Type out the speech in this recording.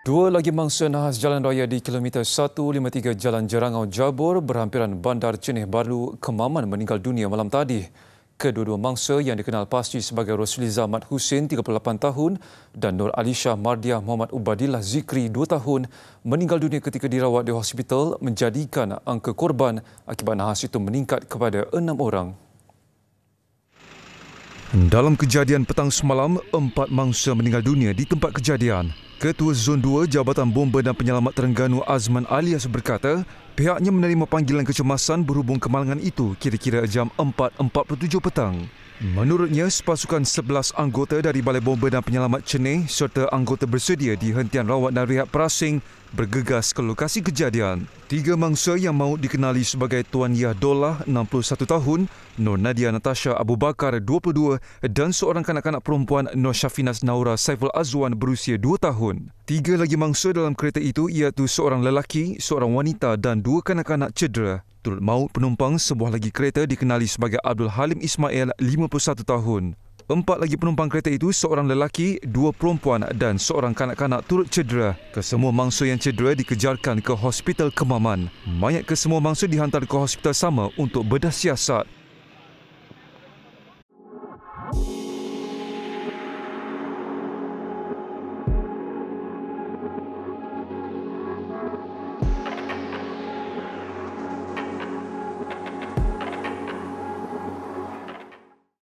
Dua lagi mangsa nahas jalan raya di kilometer 153 Jalan Jerangau Jabur berhampiran Bandar Cenih Baru Kemaman meninggal dunia malam tadi. Kedua-dua mangsa yang dikenal pasti sebagai Rosli Zamat Husin 38 tahun dan Nur Alisha Mardia Muhammad Ubadillah Zikri 2 tahun meninggal dunia ketika dirawat di hospital menjadikan angka korban akibat nahas itu meningkat kepada enam orang. Dalam kejadian petang semalam, empat mangsa meninggal dunia di tempat kejadian. Ketua Zon 2 Jabatan Bomba dan Penyelamat Terengganu Azman Alias berkata, Pihaknya menerima panggilan kecemasan berhubung kemalangan itu kira-kira jam 4.47 petang. Menurutnya, sepasukan 11 anggota dari Balai Bomba dan Penyelamat Ceneh serta anggota bersedia di hentian rawat dan rehat perasing bergegas ke lokasi kejadian. Tiga mangsa yang mahu dikenali sebagai Tuan Yah Dolah, 61 tahun, Nur Nadia Natasha Abu Bakar, 22 dan seorang kanak-kanak perempuan Nur Syafinas Naura Saiful Azwan berusia 2 tahun. Tiga lagi mangsa dalam kereta itu iaitu seorang lelaki, seorang wanita dan dua kanak-kanak cedera. Turut maut penumpang sebuah lagi kereta dikenali sebagai Abdul Halim Ismail, 51 tahun. Empat lagi penumpang kereta itu seorang lelaki, dua perempuan dan seorang kanak-kanak turut cedera. Kesemua mangsa yang cedera dikejarkan ke Hospital Kemaman. Mayat kesemua mangsa dihantar ke hospital sama untuk bedah siasat.